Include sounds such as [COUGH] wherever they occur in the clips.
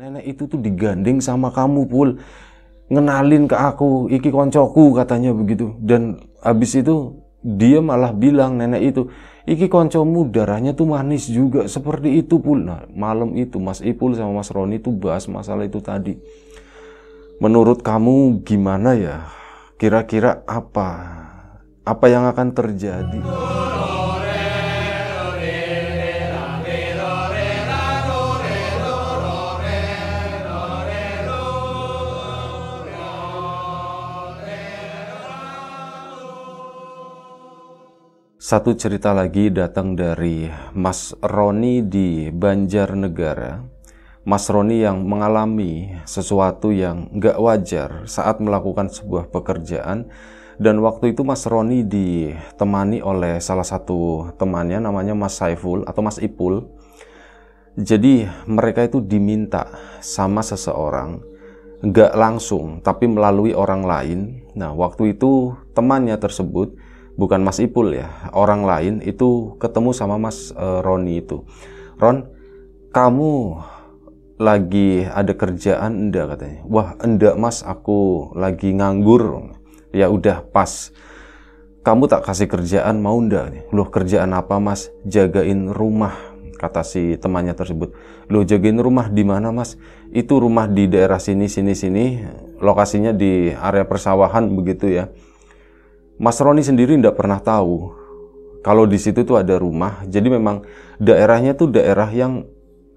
Nenek itu tuh digandeng sama kamu, Pul. Ngenalin ke aku, iki koncoku katanya begitu. Dan habis itu dia malah bilang nenek itu, iki koncomu darahnya tuh manis juga seperti itu, Pul. Nah, malam itu Mas Ipul sama Mas Roni tuh bahas masalah itu tadi. Menurut kamu gimana ya? Kira-kira apa? Apa yang akan terjadi? Satu cerita lagi datang dari Mas Roni di Banjarnegara. Mas Roni yang mengalami sesuatu yang nggak wajar saat melakukan sebuah pekerjaan dan waktu itu Mas Roni ditemani oleh salah satu temannya namanya Mas Saiful atau Mas Ipul. Jadi mereka itu diminta sama seseorang nggak langsung tapi melalui orang lain. Nah waktu itu temannya tersebut bukan Mas Ipul ya, orang lain itu ketemu sama Mas uh, Roni itu. Ron, kamu lagi ada kerjaan enggak katanya. Wah, enggak Mas, aku lagi nganggur. Ya udah pas. Kamu tak kasih kerjaan mau enggak? Loh, kerjaan apa Mas? Jagain rumah kata si temannya tersebut. Lo jagain rumah di mana mas? Itu rumah di daerah sini, sini, sini. Lokasinya di area persawahan begitu ya. Mas Roni sendiri tidak pernah tahu kalau di situ tuh ada rumah. Jadi memang daerahnya tuh daerah yang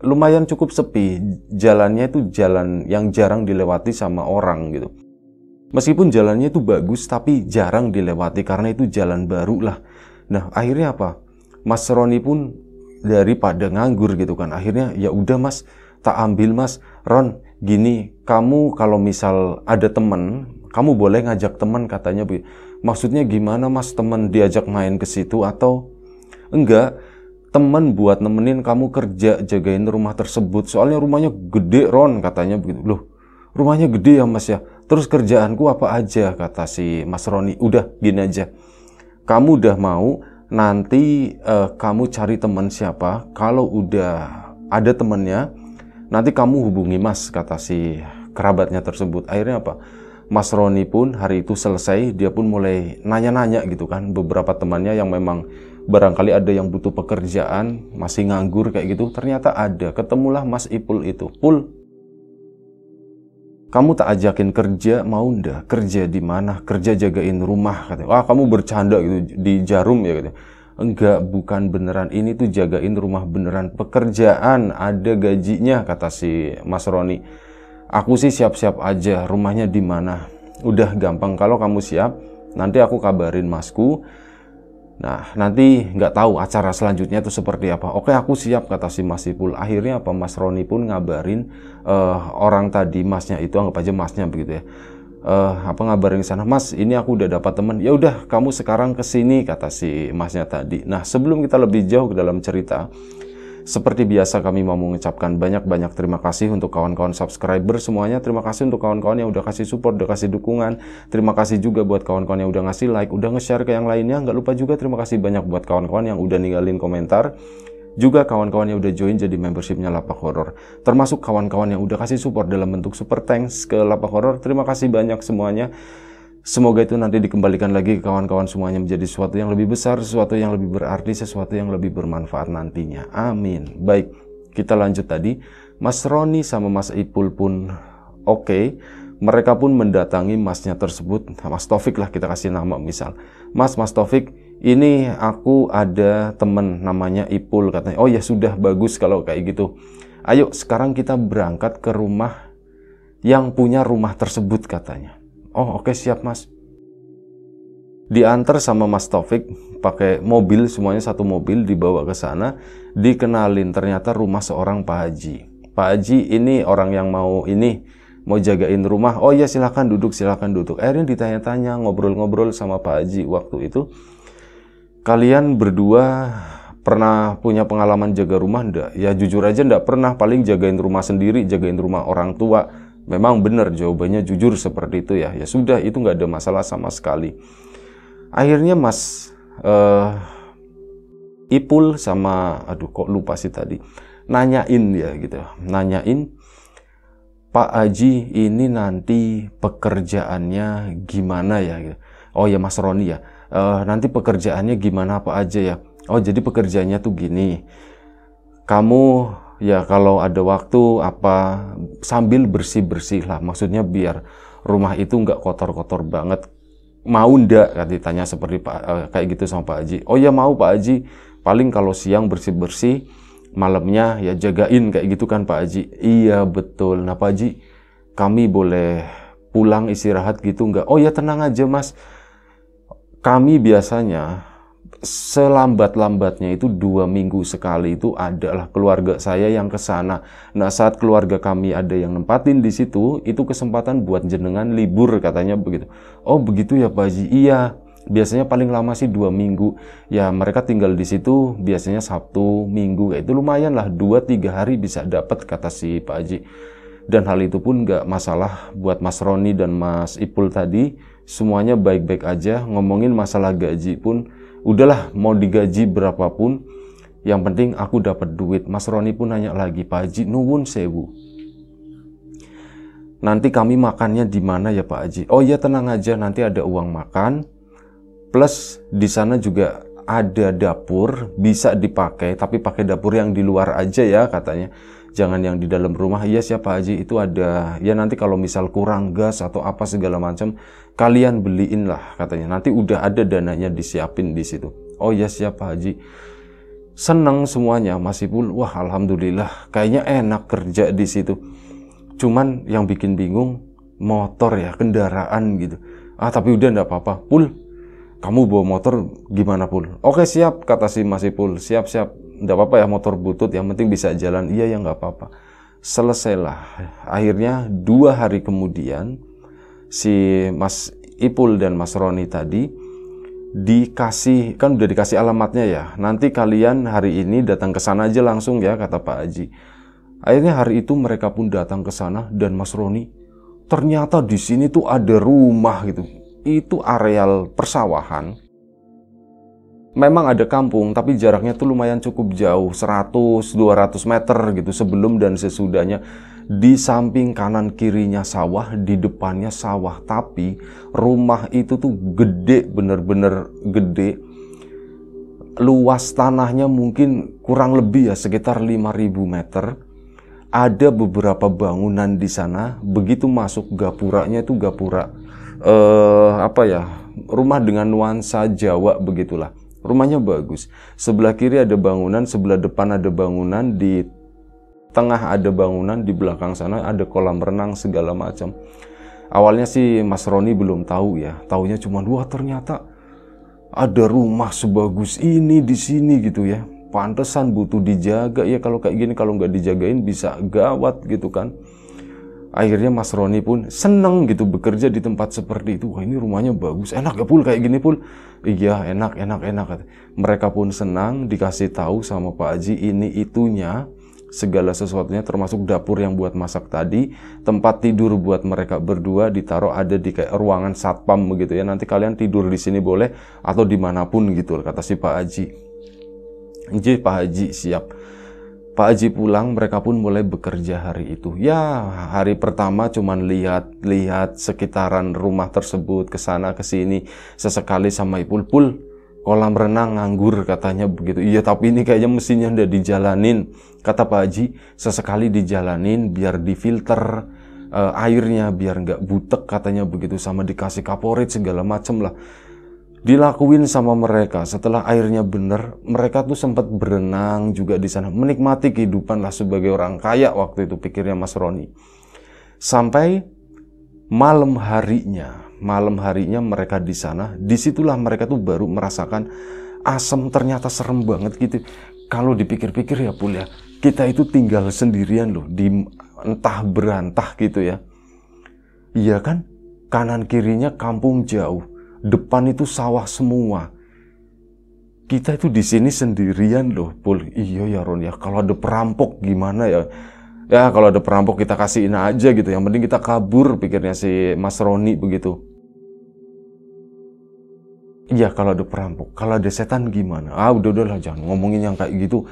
lumayan cukup sepi. Jalannya itu jalan yang jarang dilewati sama orang gitu. Meskipun jalannya itu bagus tapi jarang dilewati karena itu jalan baru lah. Nah, akhirnya apa? Mas Roni pun daripada nganggur gitu kan. Akhirnya ya udah Mas, tak ambil Mas. Ron, gini, kamu kalau misal ada temen, kamu boleh ngajak temen katanya Maksudnya gimana mas temen diajak main ke situ atau enggak temen buat nemenin kamu kerja jagain rumah tersebut soalnya rumahnya gede Ron katanya begitu loh rumahnya gede ya mas ya terus kerjaanku apa aja kata si mas Roni udah gini aja kamu udah mau nanti uh, kamu cari teman siapa kalau udah ada temennya nanti kamu hubungi mas kata si kerabatnya tersebut akhirnya apa Mas Roni pun hari itu selesai, dia pun mulai nanya-nanya gitu kan. Beberapa temannya yang memang barangkali ada yang butuh pekerjaan, masih nganggur kayak gitu, ternyata ada. Ketemulah Mas Ipul itu. Pul, kamu tak ajakin kerja mau ndak kerja di mana kerja jagain rumah katanya wah kamu bercanda gitu di jarum ya katanya enggak bukan beneran ini tuh jagain rumah beneran pekerjaan ada gajinya kata si Mas Roni Aku sih siap-siap aja, rumahnya di mana. Udah gampang kalau kamu siap, nanti aku kabarin masku. Nah, nanti nggak tahu acara selanjutnya itu seperti apa. Oke, aku siap kata si Mas Ipul. Akhirnya apa Mas Roni pun ngabarin uh, orang tadi masnya itu anggap aja masnya begitu ya. Uh, apa ngabarin sana mas ini aku udah dapat temen ya udah kamu sekarang kesini, kata si masnya tadi nah sebelum kita lebih jauh ke dalam cerita seperti biasa kami mau mengucapkan banyak-banyak terima kasih untuk kawan-kawan subscriber semuanya. Terima kasih untuk kawan-kawan yang udah kasih support, udah kasih dukungan. Terima kasih juga buat kawan-kawan yang udah ngasih like, udah nge-share ke yang lainnya. Nggak lupa juga terima kasih banyak buat kawan-kawan yang udah ninggalin komentar juga kawan-kawan yang udah join jadi membershipnya Lapak Horor, termasuk kawan-kawan yang udah kasih support dalam bentuk super thanks ke Lapak Horor. Terima kasih banyak semuanya. Semoga itu nanti dikembalikan lagi ke kawan-kawan semuanya menjadi sesuatu yang lebih besar, sesuatu yang lebih berarti, sesuatu yang lebih bermanfaat nantinya. Amin. Baik, kita lanjut tadi. Mas Roni sama Mas Ipul pun oke. Okay. Mereka pun mendatangi masnya tersebut. Mas Taufik lah kita kasih nama misal. Mas, Mas Taufik, ini aku ada temen namanya Ipul katanya. Oh ya sudah bagus kalau kayak gitu. Ayo sekarang kita berangkat ke rumah yang punya rumah tersebut katanya. Oh oke okay, siap mas. Diantar sama Mas Taufik pakai mobil semuanya satu mobil dibawa ke sana dikenalin ternyata rumah seorang Pak Haji. Pak Haji ini orang yang mau ini mau jagain rumah. Oh iya silahkan duduk silahkan duduk. Erin ditanya-tanya ngobrol-ngobrol sama Pak Haji waktu itu. Kalian berdua pernah punya pengalaman jaga rumah enggak? Ya jujur aja enggak pernah, paling jagain rumah sendiri, jagain rumah orang tua, Memang benar jawabannya jujur seperti itu ya. Ya sudah itu nggak ada masalah sama sekali. Akhirnya Mas uh, Ipul sama aduh kok lupa sih tadi nanyain ya gitu. Nanyain Pak Aji ini nanti pekerjaannya gimana ya? Gitu. Oh ya Mas Roni ya. Uh, nanti pekerjaannya gimana apa aja ya? Oh jadi pekerjaannya tuh gini. Kamu ya kalau ada waktu apa sambil bersih-bersih lah. Maksudnya biar rumah itu nggak kotor-kotor banget. Mau ndak kan ditanya seperti Pak eh, kayak gitu sama Pak Haji. Oh ya mau Pak Haji. Paling kalau siang bersih-bersih, malamnya ya jagain kayak gitu kan Pak Haji. Iya betul. Nah Pak Haji, kami boleh pulang istirahat gitu nggak? Oh ya tenang aja Mas. Kami biasanya selambat-lambatnya itu dua minggu sekali itu adalah keluarga saya yang ke sana. Nah saat keluarga kami ada yang nempatin di situ, itu kesempatan buat jenengan libur katanya begitu. Oh begitu ya Pak Haji, iya. Biasanya paling lama sih dua minggu. Ya mereka tinggal di situ biasanya Sabtu, Minggu. Ya, itu lumayan lah dua tiga hari bisa dapat kata si Pak Haji. Dan hal itu pun nggak masalah buat Mas Roni dan Mas Ipul tadi. Semuanya baik-baik aja. Ngomongin masalah gaji pun udahlah mau digaji berapapun yang penting aku dapat duit Mas Roni pun nanya lagi Pak Haji nuwun sewu nanti kami makannya di mana ya Pak Haji oh ya tenang aja nanti ada uang makan plus di sana juga ada dapur bisa dipakai tapi pakai dapur yang di luar aja ya katanya jangan yang di dalam rumah ya siapa aja itu ada ya nanti kalau misal kurang gas atau apa segala macam kalian beliin lah katanya nanti udah ada dananya disiapin di situ oh ya siapa Haji senang semuanya masih pun wah alhamdulillah kayaknya enak kerja di situ cuman yang bikin bingung motor ya kendaraan gitu ah tapi udah ndak apa-apa pul kamu bawa motor gimana pul oke siap kata si masih pul siap siap nggak apa-apa ya motor butut yang penting bisa jalan iya ya nggak apa-apa selesailah akhirnya dua hari kemudian si Mas Ipul dan Mas Roni tadi dikasih kan udah dikasih alamatnya ya nanti kalian hari ini datang ke sana aja langsung ya kata Pak Haji akhirnya hari itu mereka pun datang ke sana dan Mas Roni ternyata di sini tuh ada rumah gitu itu areal persawahan memang ada kampung tapi jaraknya tuh lumayan cukup jauh 100-200 meter gitu sebelum dan sesudahnya di samping kanan kirinya sawah di depannya sawah tapi rumah itu tuh gede bener-bener gede luas tanahnya mungkin kurang lebih ya sekitar 5000 meter ada beberapa bangunan di sana begitu masuk gapuranya itu gapura eh apa ya rumah dengan nuansa Jawa begitulah Rumahnya bagus. Sebelah kiri ada bangunan, sebelah depan ada bangunan, di tengah ada bangunan, di belakang sana ada kolam renang segala macam. Awalnya sih Mas Roni belum tahu ya. Taunya cuma dua ternyata ada rumah sebagus ini di sini gitu ya. Pantesan butuh dijaga ya kalau kayak gini kalau nggak dijagain bisa gawat gitu kan akhirnya Mas Roni pun seneng gitu bekerja di tempat seperti itu wah ini rumahnya bagus enak ya pul kayak gini pul iya enak enak enak mereka pun senang dikasih tahu sama Pak Haji ini itunya segala sesuatunya termasuk dapur yang buat masak tadi tempat tidur buat mereka berdua ditaruh ada di kayak ruangan satpam begitu ya nanti kalian tidur di sini boleh atau dimanapun gitu kata si Pak Haji Jadi Pak Haji siap Pak Haji pulang, mereka pun mulai bekerja hari itu. Ya, hari pertama cuman lihat-lihat sekitaran rumah tersebut, kesana, sana ke sini, sesekali sama Ipul, "Pul, kolam renang nganggur," katanya begitu. "Iya, tapi ini kayaknya mesinnya udah dijalanin." Kata Pak Haji, "Sesekali dijalanin biar difilter uh, airnya biar nggak butek," katanya begitu, sama dikasih kaporit segala macem lah dilakuin sama mereka setelah airnya bener mereka tuh sempat berenang juga di sana menikmati kehidupan lah sebagai orang kaya waktu itu pikirnya Mas Roni sampai malam harinya malam harinya mereka di sana disitulah mereka tuh baru merasakan asam ternyata serem banget gitu kalau dipikir-pikir ya pun ya kita itu tinggal sendirian loh di entah berantah gitu ya iya kan kanan kirinya kampung jauh depan itu sawah semua. Kita itu di sini sendirian loh, Pul. Iya ya Ron ya, kalau ada perampok gimana ya? Ya kalau ada perampok kita kasihin aja gitu, yang penting kita kabur pikirnya si Mas Roni begitu. Iya kalau ada perampok, kalau ada setan gimana? Ah udah udahlah jangan ngomongin yang kayak gitu.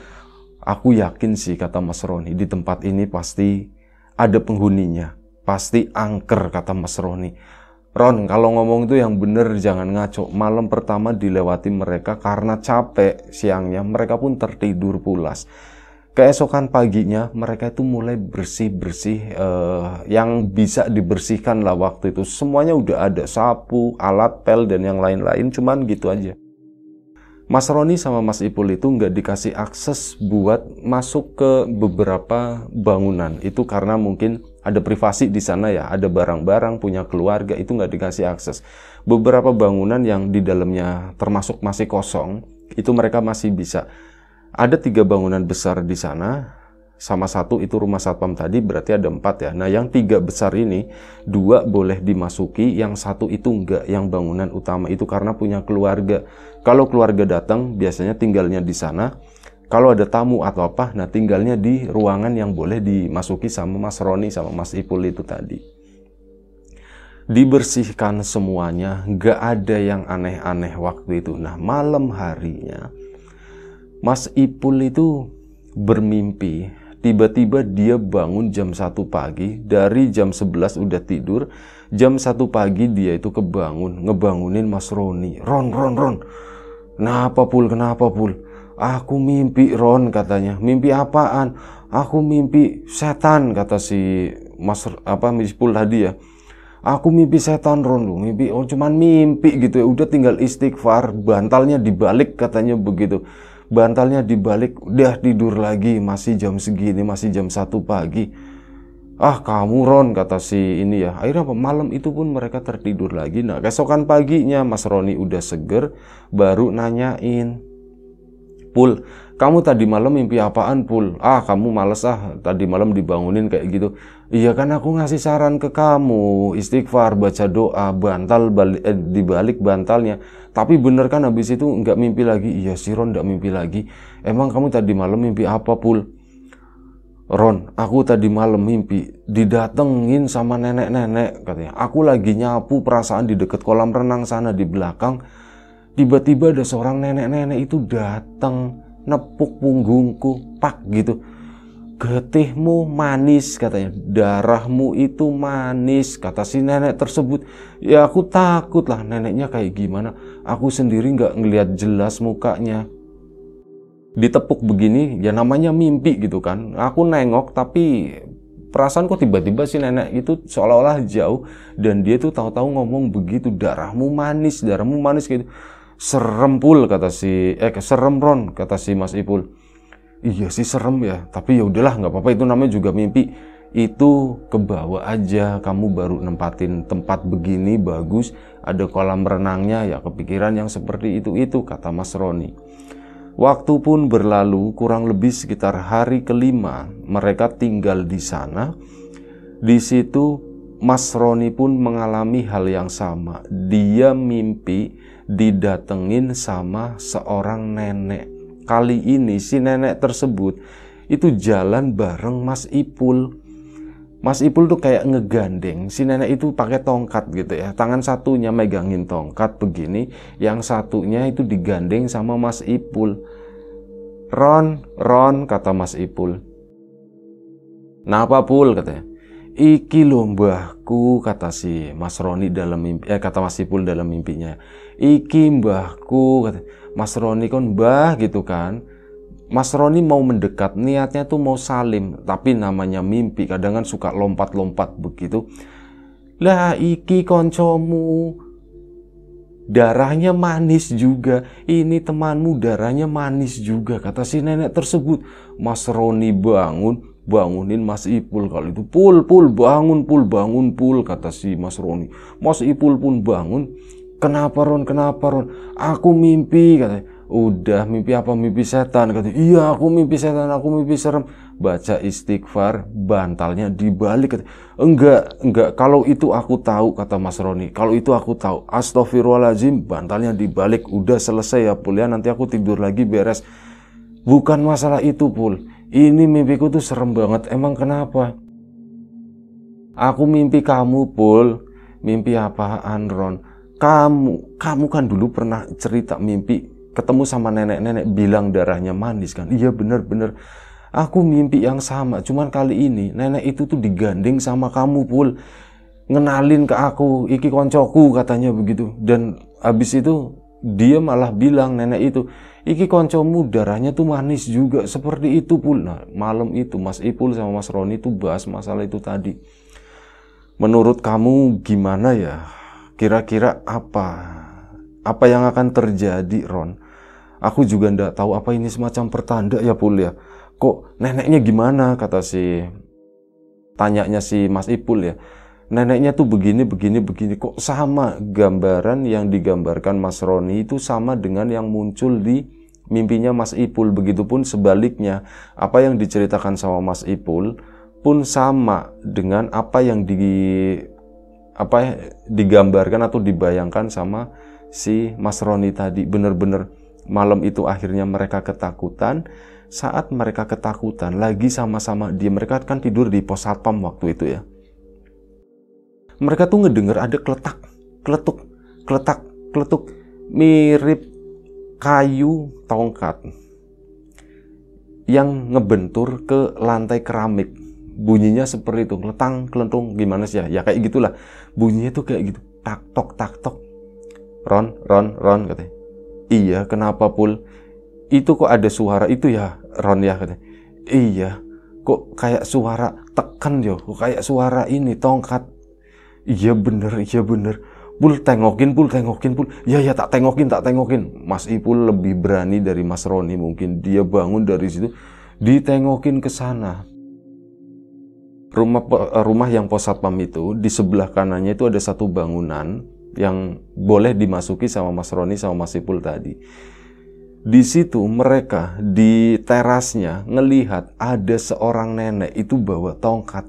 Aku yakin sih kata Mas Roni di tempat ini pasti ada penghuninya, pasti angker kata Mas Roni. Ron, kalau ngomong itu yang bener jangan ngaco. Malam pertama dilewati mereka karena capek siangnya, mereka pun tertidur pulas. Keesokan paginya mereka itu mulai bersih-bersih eh, yang bisa dibersihkan lah waktu itu. Semuanya udah ada sapu, alat pel dan yang lain-lain, cuman gitu aja. Mas Roni sama Mas Ipul itu nggak dikasih akses buat masuk ke beberapa bangunan. Itu karena mungkin ada privasi di sana ya, ada barang-barang punya keluarga itu nggak dikasih akses. Beberapa bangunan yang di dalamnya termasuk masih kosong, itu mereka masih bisa. Ada tiga bangunan besar di sana, sama satu itu rumah satpam tadi berarti ada empat ya. Nah yang tiga besar ini dua boleh dimasuki, yang satu itu enggak, yang bangunan utama itu karena punya keluarga. Kalau keluarga datang biasanya tinggalnya di sana. Kalau ada tamu atau apa, nah tinggalnya di ruangan yang boleh dimasuki sama Mas Roni sama Mas Ipul itu tadi. Dibersihkan semuanya, nggak ada yang aneh-aneh waktu itu. Nah malam harinya, Mas Ipul itu bermimpi tiba-tiba dia bangun jam 1 pagi, dari jam 11 udah tidur, jam 1 pagi dia itu kebangun, ngebangunin Mas Roni. Ron, Ron, Ron. Kenapa Pul, kenapa Pul? Aku mimpi Ron katanya. Mimpi apaan? Aku mimpi setan kata si Mas apa misi Pul tadi ya. Aku mimpi setan Ron lu, mimpi oh cuman mimpi gitu ya. Udah tinggal istighfar, bantalnya dibalik katanya begitu bantalnya dibalik, udah tidur lagi, masih jam segini, masih jam satu pagi. Ah kamu Ron kata si ini ya. Akhirnya malam itu pun mereka tertidur lagi. Nah keesokan paginya Mas Roni udah seger, baru nanyain. Pul, kamu tadi malam mimpi apaan Pul? Ah kamu males ah, tadi malam dibangunin kayak gitu. Iya kan aku ngasih saran ke kamu, istighfar, baca doa, bantal balik, eh, dibalik bantalnya. Tapi bener kan habis itu nggak mimpi lagi? Iya si Ron nggak mimpi lagi. Emang kamu tadi malam mimpi apa pul? Ron, aku tadi malam mimpi didatengin sama nenek-nenek katanya. Aku lagi nyapu perasaan di deket kolam renang sana di belakang. Tiba-tiba ada seorang nenek-nenek itu datang nepuk punggungku, pak gitu getihmu manis katanya darahmu itu manis kata si nenek tersebut ya aku takut lah neneknya kayak gimana aku sendiri nggak ngelihat jelas mukanya ditepuk begini ya namanya mimpi gitu kan aku nengok tapi perasaan kok tiba-tiba si nenek itu seolah-olah jauh dan dia tuh tahu-tahu ngomong begitu darahmu manis darahmu manis gitu serempul kata si eh serem ron kata si mas ipul iya sih serem ya tapi ya udahlah nggak apa-apa itu namanya juga mimpi itu kebawa aja kamu baru nempatin tempat begini bagus ada kolam renangnya ya kepikiran yang seperti itu itu kata Mas Roni waktu pun berlalu kurang lebih sekitar hari kelima mereka tinggal di sana di situ Mas Roni pun mengalami hal yang sama dia mimpi didatengin sama seorang nenek kali ini si nenek tersebut itu jalan bareng Mas Ipul. Mas Ipul tuh kayak ngegandeng, si nenek itu pakai tongkat gitu ya. Tangan satunya megangin tongkat begini, yang satunya itu digandeng sama Mas Ipul. Ron, Ron, kata Mas Ipul. Napa Pul, katanya. Iki lombahku kata si Mas Roni dalam mimpi eh kata Mas Ipul dalam mimpinya. Iki mbahku kata Mas Roni kan mbah gitu kan. Mas Roni mau mendekat, niatnya tuh mau salim, tapi namanya mimpi, kadang kan suka lompat-lompat begitu. Lah iki koncomu, darahnya manis juga. Ini temanmu darahnya manis juga, kata si nenek tersebut. Mas Roni bangun, bangunin Mas Ipul kali itu. Pul, pul, bangun, pul, bangun, pul, kata si Mas Roni. Mas Ipul pun bangun. Kenapa Ron, kenapa Ron? Aku mimpi, kata Udah, mimpi apa? Mimpi setan, kata Iya, aku mimpi setan, aku mimpi serem. Baca istighfar, bantalnya dibalik. kata Enggak, enggak. Kalau itu aku tahu, kata Mas Roni. Kalau itu aku tahu. Astaghfirullahaladzim, bantalnya dibalik. Udah selesai ya, Pul. Ya, nanti aku tidur lagi beres. Bukan masalah itu, Pul ini mimpiku tuh serem banget emang kenapa aku mimpi kamu Pul mimpi apa? Andron, kamu kamu kan dulu pernah cerita mimpi ketemu sama nenek-nenek bilang darahnya manis kan iya bener-bener aku mimpi yang sama cuman kali ini nenek itu tuh digandeng sama kamu Pul ngenalin ke aku iki koncoku katanya begitu dan abis itu dia malah bilang nenek itu iki koncomu darahnya tuh manis juga seperti itu pun nah, malam itu Mas Ipul sama Mas Roni tuh bahas masalah itu tadi menurut kamu gimana ya kira-kira apa apa yang akan terjadi Ron aku juga ndak tahu apa ini semacam pertanda ya Pul ya kok neneknya gimana kata si tanyanya si Mas Ipul ya neneknya tuh begini, begini, begini. Kok sama gambaran yang digambarkan Mas Roni itu sama dengan yang muncul di mimpinya Mas Ipul. Begitupun sebaliknya, apa yang diceritakan sama Mas Ipul pun sama dengan apa yang di apa digambarkan atau dibayangkan sama si Mas Roni tadi. Bener-bener malam itu akhirnya mereka ketakutan saat mereka ketakutan lagi sama-sama dia mereka kan tidur di pos satpam waktu itu ya mereka tuh ngedenger ada keletak, keletuk, keletak, keletuk mirip kayu tongkat yang ngebentur ke lantai keramik. Bunyinya seperti itu, letang, kelentung, gimana sih ya? Ya kayak gitulah. Bunyinya tuh kayak gitu, tak tok, tak tok. Ron, Ron, Ron katanya. Iya, kenapa pul? Itu kok ada suara itu ya, Ron ya katanya. Iya, kok kayak suara tekan yo, kayak suara ini tongkat iya bener iya bener Pul tengokin, Pul tengokin, Pul. Ya ya tak tengokin, tak tengokin. Mas Ipul lebih berani dari Mas Roni mungkin. Dia bangun dari situ, ditengokin ke sana. Rumah eh, rumah yang pos satpam itu di sebelah kanannya itu ada satu bangunan yang boleh dimasuki sama Mas Roni sama Mas Ipul tadi. Di situ mereka di terasnya ngelihat ada seorang nenek itu bawa tongkat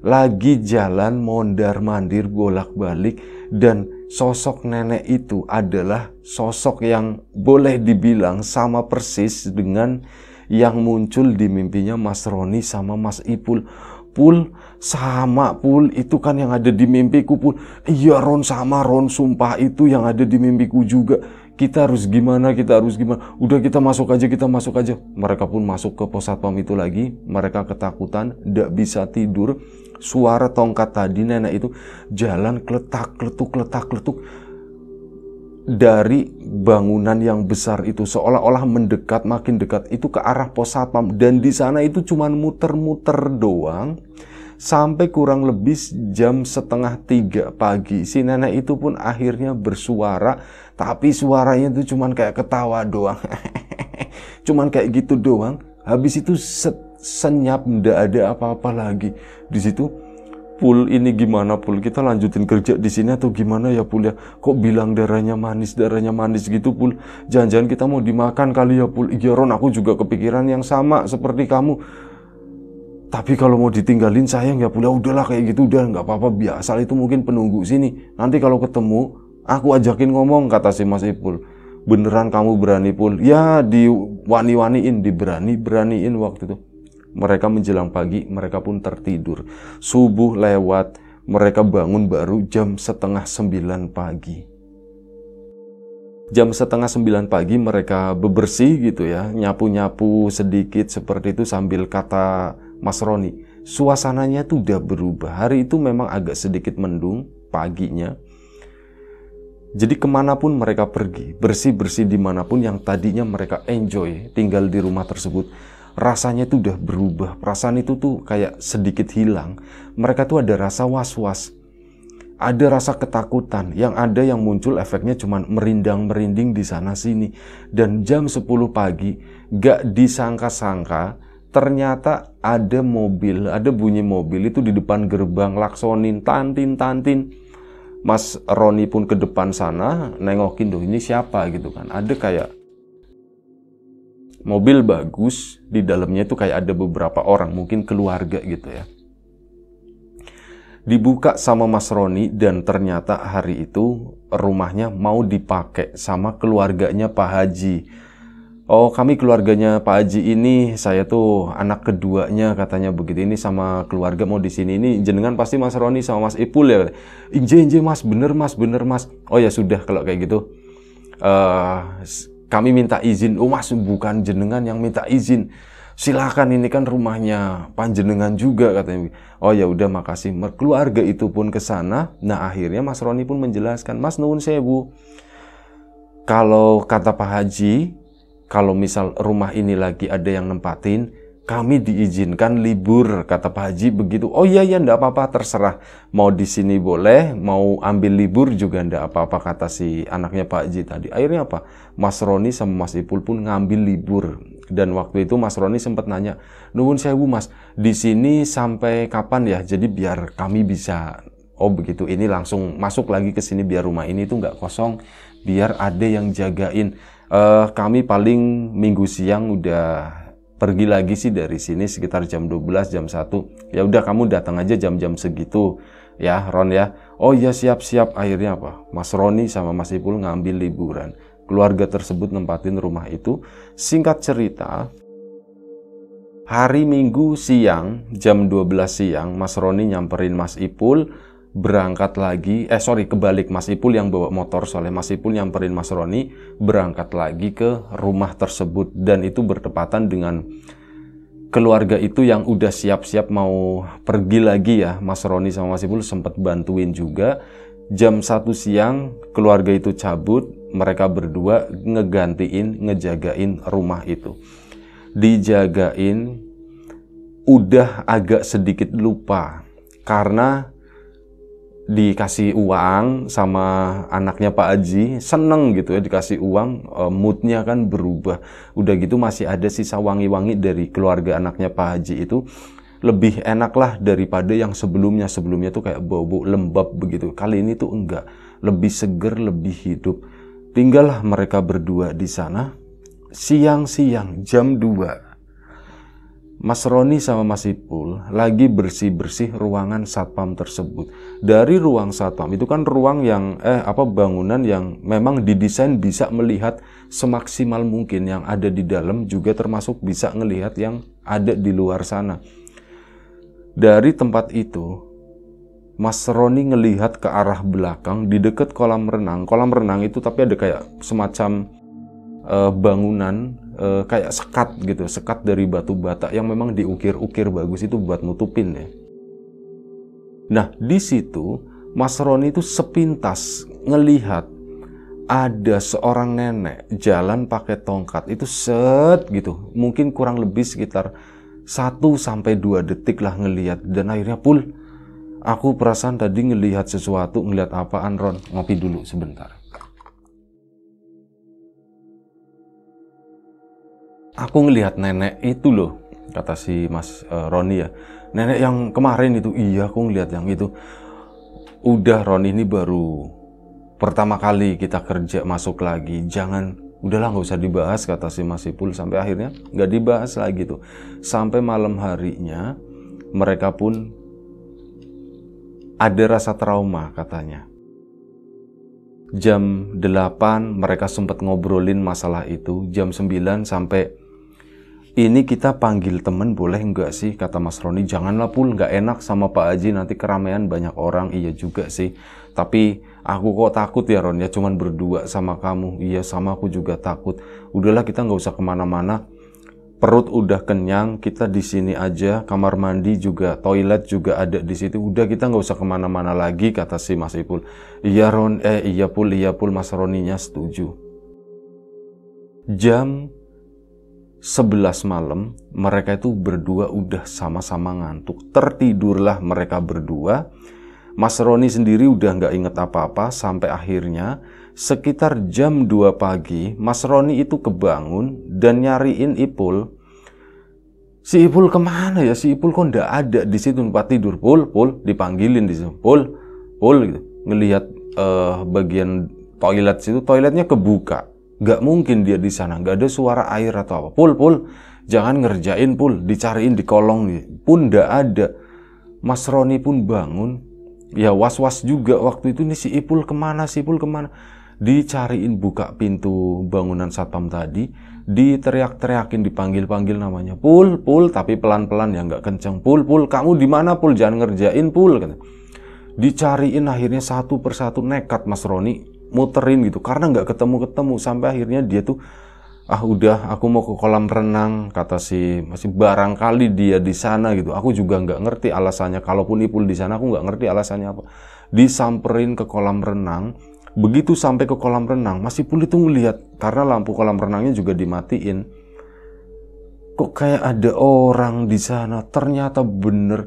lagi jalan mondar-mandir bolak-balik dan sosok nenek itu adalah sosok yang boleh dibilang sama persis dengan yang muncul di mimpinya Mas Roni sama Mas Ipul. Pul sama Pul itu kan yang ada di mimpiku Pul. Iya Ron sama Ron sumpah itu yang ada di mimpiku juga. Kita harus gimana, kita harus gimana. Udah kita masuk aja, kita masuk aja. Mereka pun masuk ke pos satpam itu lagi. Mereka ketakutan, tidak bisa tidur suara tongkat tadi nenek itu jalan keletak letuk keletak letuk dari bangunan yang besar itu seolah-olah mendekat makin dekat itu ke arah pos satpam dan di sana itu cuma muter-muter doang sampai kurang lebih jam setengah tiga pagi si nenek itu pun akhirnya bersuara tapi suaranya itu cuma kayak ketawa doang [LAUGHS] cuman kayak gitu doang habis itu set senyap, ndak ada apa-apa lagi. Di situ pul ini gimana pul kita lanjutin kerja di sini atau gimana ya pul ya kok bilang darahnya manis darahnya manis gitu pul jangan-jangan kita mau dimakan kali ya pul iya Ron aku juga kepikiran yang sama seperti kamu tapi kalau mau ditinggalin sayang ya pul ya udahlah kayak gitu udah nggak apa-apa biasa itu mungkin penunggu sini nanti kalau ketemu aku ajakin ngomong kata si Mas Ipul beneran kamu berani pul ya diwani-waniin diberani beraniin waktu itu mereka menjelang pagi, mereka pun tertidur. Subuh lewat, mereka bangun baru jam setengah sembilan pagi. Jam setengah sembilan pagi mereka bebersih gitu ya, nyapu-nyapu sedikit seperti itu sambil kata Mas Roni. Suasananya tuh udah berubah, hari itu memang agak sedikit mendung paginya. Jadi kemanapun mereka pergi, bersih-bersih dimanapun yang tadinya mereka enjoy tinggal di rumah tersebut rasanya itu udah berubah perasaan itu tuh kayak sedikit hilang mereka tuh ada rasa was-was ada rasa ketakutan yang ada yang muncul efeknya cuman merindang merinding di sana sini dan jam 10 pagi gak disangka-sangka ternyata ada mobil ada bunyi mobil itu di depan gerbang laksonin tantin tantin Mas Roni pun ke depan sana nengokin dong ini siapa gitu kan ada kayak mobil bagus, di dalamnya itu kayak ada beberapa orang, mungkin keluarga gitu ya. Dibuka sama Mas Roni dan ternyata hari itu rumahnya mau dipakai sama keluarganya Pak Haji. Oh kami keluarganya Pak Haji ini saya tuh anak keduanya katanya begitu ini sama keluarga mau di sini ini jenengan pasti Mas Roni sama Mas Ipul ya. Inje inje Mas bener Mas bener Mas. Oh ya sudah kalau kayak gitu. Uh, kami minta izin, oh mas bukan jenengan yang minta izin. Silakan ini kan rumahnya panjenengan juga katanya. Oh ya udah makasih. Keluarga itu pun ke sana. Nah akhirnya Mas Roni pun menjelaskan, Mas Nuun Sewu. Kalau kata Pak Haji, kalau misal rumah ini lagi ada yang nempatin, kami diizinkan libur kata Pak Haji begitu oh iya ya ndak apa-apa terserah mau di sini boleh mau ambil libur juga ndak apa-apa kata si anaknya Pak Haji tadi akhirnya apa Mas Roni sama Mas Ipul pun ngambil libur dan waktu itu Mas Roni sempat nanya saya bu Mas di sini sampai kapan ya jadi biar kami bisa oh begitu ini langsung masuk lagi ke sini biar rumah ini tuh nggak kosong biar ada yang jagain uh, kami paling minggu siang udah pergi lagi sih dari sini sekitar jam 12 jam 1 ya udah kamu datang aja jam-jam segitu ya Ron ya oh iya siap-siap akhirnya apa Mas Roni sama Mas Ipul ngambil liburan keluarga tersebut nempatin rumah itu singkat cerita hari Minggu siang jam 12 siang Mas Roni nyamperin Mas Ipul berangkat lagi, eh sorry kebalik Mas Ipul yang bawa motor soalnya Mas Ipul nyamperin Mas Roni berangkat lagi ke rumah tersebut dan itu bertepatan dengan keluarga itu yang udah siap-siap mau pergi lagi ya Mas Roni sama Mas Ipul sempat bantuin juga jam satu siang keluarga itu cabut mereka berdua ngegantiin ngejagain rumah itu dijagain udah agak sedikit lupa karena dikasih uang sama anaknya Pak Aji seneng gitu ya dikasih uang eh, moodnya kan berubah udah gitu masih ada sisa wangi-wangi dari keluarga anaknya Pak Haji itu lebih enak lah daripada yang sebelumnya sebelumnya tuh kayak bau-bau lembab begitu kali ini tuh enggak lebih seger lebih hidup tinggallah mereka berdua di sana siang-siang jam 2 Mas Roni sama Mas Ipul lagi bersih-bersih ruangan satpam tersebut. Dari ruang satpam itu kan ruang yang eh apa bangunan yang memang didesain bisa melihat semaksimal mungkin yang ada di dalam juga termasuk bisa melihat yang ada di luar sana. Dari tempat itu Mas Roni ngelihat ke arah belakang di dekat kolam renang. Kolam renang itu tapi ada kayak semacam eh, bangunan uh, kayak sekat gitu, sekat dari batu bata yang memang diukir-ukir bagus itu buat nutupin ya. Nah, di situ Mas Roni itu sepintas ngelihat ada seorang nenek jalan pakai tongkat itu set gitu. Mungkin kurang lebih sekitar 1 sampai dua detik lah ngelihat dan akhirnya pul aku perasaan tadi ngelihat sesuatu ngelihat apaan Ron ngopi dulu sebentar aku ngelihat nenek itu loh kata si Mas eh, Roni ya nenek yang kemarin itu iya aku ngelihat yang itu udah Roni ini baru pertama kali kita kerja masuk lagi jangan udahlah nggak usah dibahas kata si Mas Ipul sampai akhirnya nggak dibahas lagi tuh sampai malam harinya mereka pun ada rasa trauma katanya jam 8 mereka sempat ngobrolin masalah itu jam 9 sampai ini kita panggil temen boleh nggak sih kata Mas Roni janganlah pul nggak enak sama Pak Haji nanti keramaian banyak orang iya juga sih tapi aku kok takut ya Ron ya cuman berdua sama kamu iya sama aku juga takut udahlah kita nggak usah kemana-mana perut udah kenyang kita di sini aja kamar mandi juga toilet juga ada di situ udah kita nggak usah kemana-mana lagi kata si Mas Ipul iya Ron eh iya pul iya pul Mas Roninya setuju jam 11 malam mereka itu berdua udah sama-sama ngantuk. Tertidurlah mereka berdua. Mas Roni sendiri udah nggak inget apa-apa sampai akhirnya sekitar jam 2 pagi Mas Roni itu kebangun dan nyariin Ipul. Si Ipul kemana ya? Si Ipul kok nggak ada di situ tempat tidur. Pul, Pul, dipanggilin di situ. Pul, Pul, gitu. ngelihat uh, bagian toilet situ, toiletnya kebuka Gak mungkin dia di sana, gak ada suara air atau apa. Pul, pul, jangan ngerjain pul, dicariin di kolong pun gak ada. Mas Roni pun bangun, ya was-was juga waktu itu nih si Ipul kemana, si Ipul kemana. Dicariin buka pintu bangunan satpam tadi, diteriak-teriakin, dipanggil-panggil namanya. Pul, pul, tapi pelan-pelan ya gak kenceng. Pul, pul, kamu di mana pul? Jangan ngerjain pul. Dicariin akhirnya satu persatu nekat Mas Roni muterin gitu karena nggak ketemu-ketemu sampai akhirnya dia tuh ah udah aku mau ke kolam renang kata si masih barangkali dia di sana gitu aku juga nggak ngerti alasannya kalaupun Ipul di sana aku nggak ngerti alasannya apa disamperin ke kolam renang begitu sampai ke kolam renang masih pun itu ngelihat karena lampu kolam renangnya juga dimatiin kok kayak ada orang di sana ternyata bener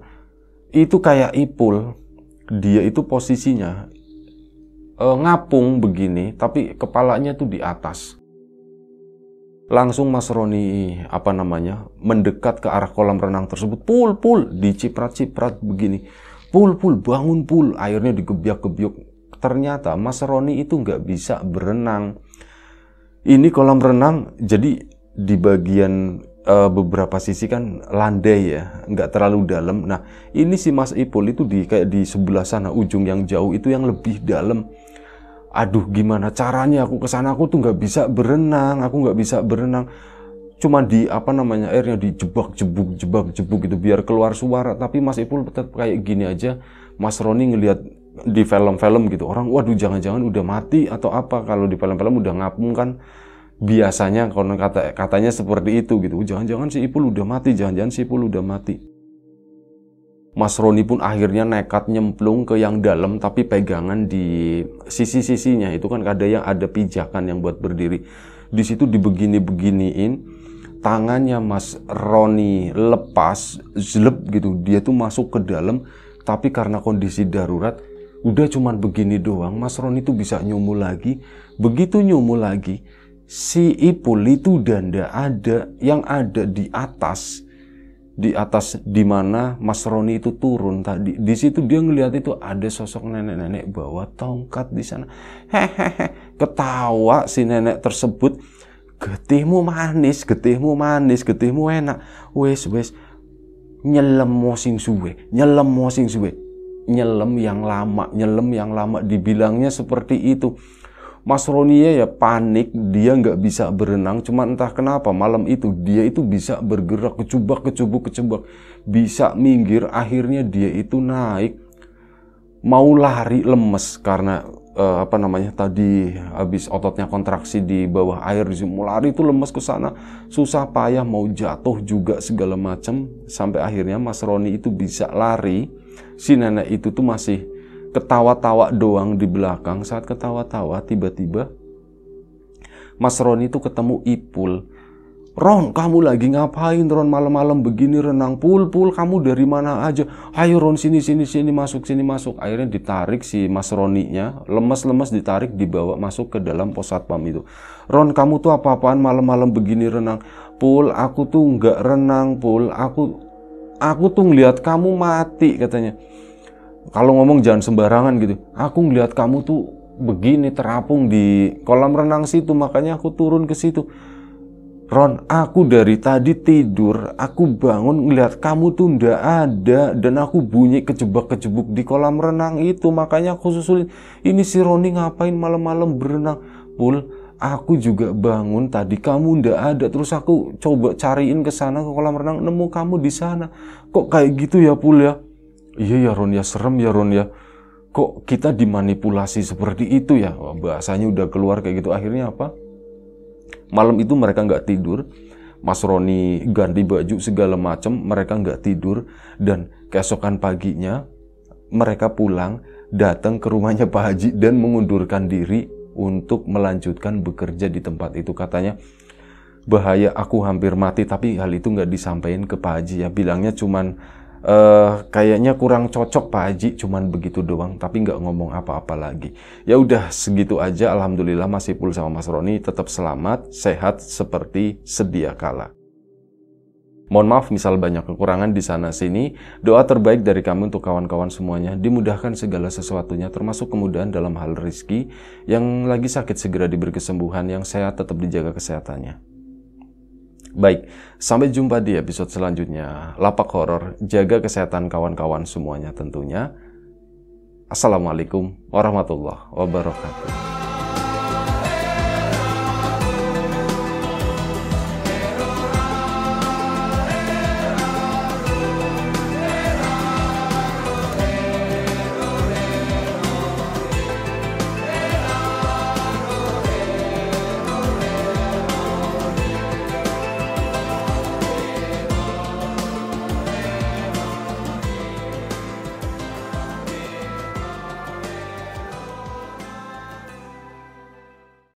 itu kayak Ipul dia itu posisinya e, ngapung begini, tapi kepalanya tuh di atas. Langsung Mas Roni apa namanya mendekat ke arah kolam renang tersebut, pul pul diciprat-ciprat begini, pul pul bangun pul, airnya digebiak gebyuk Ternyata Mas Roni itu nggak bisa berenang. Ini kolam renang, jadi di bagian uh, beberapa sisi kan landai ya, nggak terlalu dalam. Nah, ini si Mas Ipul itu di kayak di sebelah sana ujung yang jauh itu yang lebih dalam aduh gimana caranya aku ke sana aku tuh nggak bisa berenang aku nggak bisa berenang cuma di apa namanya airnya dijebak jebuk jebak jebuk gitu biar keluar suara tapi Mas Ipul tetap kayak gini aja Mas Roni ngelihat di film-film gitu orang waduh jangan-jangan udah mati atau apa kalau di film-film udah ngapung kan biasanya kalau kata katanya seperti itu gitu oh, jangan-jangan si Ipul udah mati jangan-jangan si Ipul udah mati Mas Roni pun akhirnya nekat nyemplung ke yang dalam tapi pegangan di sisi-sisinya itu kan ada yang ada pijakan yang buat berdiri. Di situ dibegini-beginiin tangannya Mas Roni lepas jelep gitu. Dia tuh masuk ke dalam tapi karena kondisi darurat udah cuman begini doang Mas Roni tuh bisa nyumul lagi. Begitu nyumul lagi si Ipul itu danda ada yang ada di atas di atas di mana Mas Roni itu turun tadi. Di situ dia ngelihat itu ada sosok nenek-nenek bawa tongkat di sana. Hehehe, ketawa si nenek tersebut. Getihmu manis, getihmu manis, getihmu enak. Wes wes nyelem mosing suwe, nyelem mosing suwe. Nyelem yang lama, nyelem yang lama dibilangnya seperti itu. Mas Roni ya, ya panik, dia nggak bisa berenang, cuma entah kenapa malam itu dia itu bisa bergerak kecubak kecubuk kecubak, bisa minggir, akhirnya dia itu naik, mau lari lemes karena uh, apa namanya tadi habis ototnya kontraksi di bawah air, mau lari itu lemes ke sana, susah payah mau jatuh juga segala macam, sampai akhirnya Mas Roni itu bisa lari, si nenek itu tuh masih ketawa-tawa doang di belakang saat ketawa-tawa tiba-tiba Mas Ron itu ketemu Ipul Ron, kamu lagi ngapain Ron malam-malam begini renang pul pul kamu dari mana aja? Ayo Ron sini sini sini masuk sini masuk. Akhirnya ditarik si Mas Roninya, lemes-lemes ditarik dibawa masuk ke dalam pos satpam itu. Ron, kamu tuh apa-apaan malam-malam begini renang? pul aku tuh nggak renang pul aku aku tuh ngeliat kamu mati katanya kalau ngomong jangan sembarangan gitu. Aku ngeliat kamu tuh begini terapung di kolam renang situ, makanya aku turun ke situ. Ron, aku dari tadi tidur, aku bangun ngeliat kamu tuh ndak ada dan aku bunyi kejebak-kejebuk di kolam renang itu, makanya aku susulin. Ini si Roni ngapain malam-malam berenang? Pul, aku juga bangun tadi kamu ndak ada, terus aku coba cariin ke sana ke kolam renang, nemu kamu di sana. Kok kayak gitu ya, Pul ya? Iya ya Ron ya, serem ya Ron ya. Kok kita dimanipulasi seperti itu ya? Wah, bahasanya udah keluar kayak gitu. Akhirnya apa? Malam itu mereka nggak tidur. Mas Roni ganti baju segala macam, mereka nggak tidur dan keesokan paginya mereka pulang datang ke rumahnya Pak Haji dan mengundurkan diri untuk melanjutkan bekerja di tempat itu katanya bahaya aku hampir mati tapi hal itu nggak disampaikan ke Pak Haji ya bilangnya cuman uh, kayaknya kurang cocok Pak Haji cuman begitu doang tapi nggak ngomong apa-apa lagi ya udah segitu aja Alhamdulillah masih Ipul sama Mas Roni tetap selamat sehat seperti sedia kala Mohon maaf misal banyak kekurangan di sana sini. Doa terbaik dari kami untuk kawan-kawan semuanya. Dimudahkan segala sesuatunya termasuk kemudahan dalam hal rizki. Yang lagi sakit segera diberi kesembuhan. Yang sehat tetap dijaga kesehatannya. Baik, sampai jumpa di episode selanjutnya. Lapak horor, jaga kesehatan kawan-kawan semuanya tentunya. Assalamualaikum warahmatullahi wabarakatuh.